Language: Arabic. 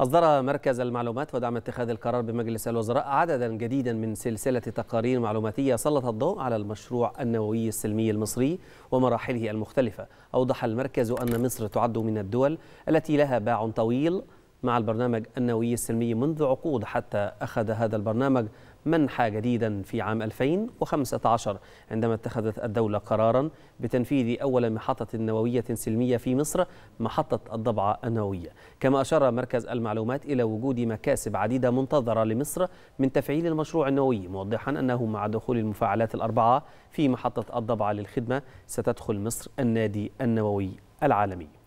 أصدر مركز المعلومات ودعم اتخاذ القرار بمجلس الوزراء عددا جديدا من سلسلة تقارير معلوماتية سلط الضوء على المشروع النووي السلمي المصري ومراحله المختلفة أوضح المركز أن مصر تعد من الدول التي لها باع طويل مع البرنامج النووي السلمي منذ عقود حتى أخذ هذا البرنامج منحى جديدا في عام 2015 عندما اتخذت الدولة قرارا بتنفيذ أول محطة نووية سلمية في مصر محطة الضبعة النووية كما أشار مركز المعلومات إلى وجود مكاسب عديدة منتظرة لمصر من تفعيل المشروع النووي موضحا أنه مع دخول المفاعلات الأربعة في محطة الضبعة للخدمة ستدخل مصر النادي النووي العالمي